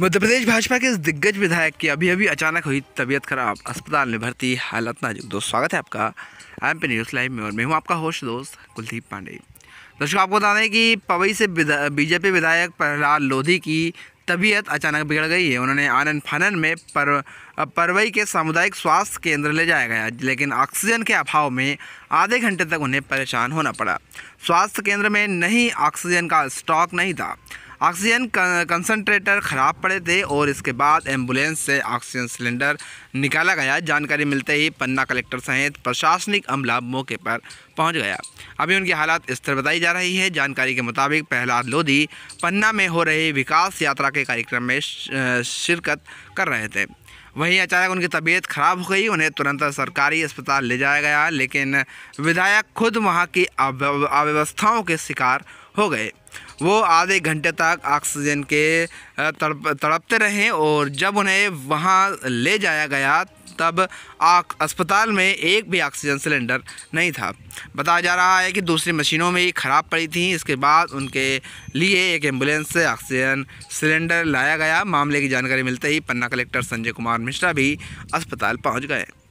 मध्य प्रदेश भाजपा के इस दिग्गज विधायक की अभी अभी अचानक हुई तबीयत खराब अस्पताल में भर्ती हालत नाजुक दोस्त स्वागत है आपका एम पी न्यूज़ लाइव में और मैं हूँ आपका होश दोस्त कुलदीप पांडे दर्शकों आपको बता दें कि पवई से बीजेपी विधायक प्रहलाद लोधी की तबीयत अचानक बिगड़ गई है उन्होंने आनंद फानन में पर परवई के सामुदायिक स्वास्थ्य केंद्र ले जाया गया लेकिन ऑक्सीजन के अभाव में आधे घंटे तक उन्हें परेशान होना पड़ा स्वास्थ्य केंद्र में नहीं ऑक्सीजन का स्टॉक नहीं था ऑक्सीजन कंसनट्रेटर ख़राब पड़े थे और इसके बाद एम्बुलेंस से ऑक्सीजन सिलेंडर निकाला गया जानकारी मिलते ही पन्ना कलेक्टर सहित प्रशासनिक अमला मौके पर पहुंच गया अभी उनकी हालात स्थिर बताई जा रही है जानकारी के मुताबिक प्रहलाद लोधी पन्ना में हो रही विकास यात्रा के कार्यक्रम में शिरकत कर रहे थे वहीं अचानक उनकी तबीयत खराब हो गई उन्हें तुरंत सरकारी अस्पताल ले जाया गया लेकिन विधायक खुद वहाँ की अव्यवस्थाओं के शिकार हो गए वो आधे घंटे तक ऑक्सीजन के तड़प तड़पते रहे और जब उन्हें वहाँ ले जाया गया तब अस्पताल में एक भी ऑक्सीजन सिलेंडर नहीं था बताया जा रहा है कि दूसरी मशीनों में ही ख़राब पड़ी थी इसके बाद उनके लिए एक एम्बुलेंस से ऑक्सीजन सिलेंडर लाया गया मामले की जानकारी मिलते ही पन्ना कलेक्टर संजय कुमार मिश्रा भी अस्पताल पहुँच गए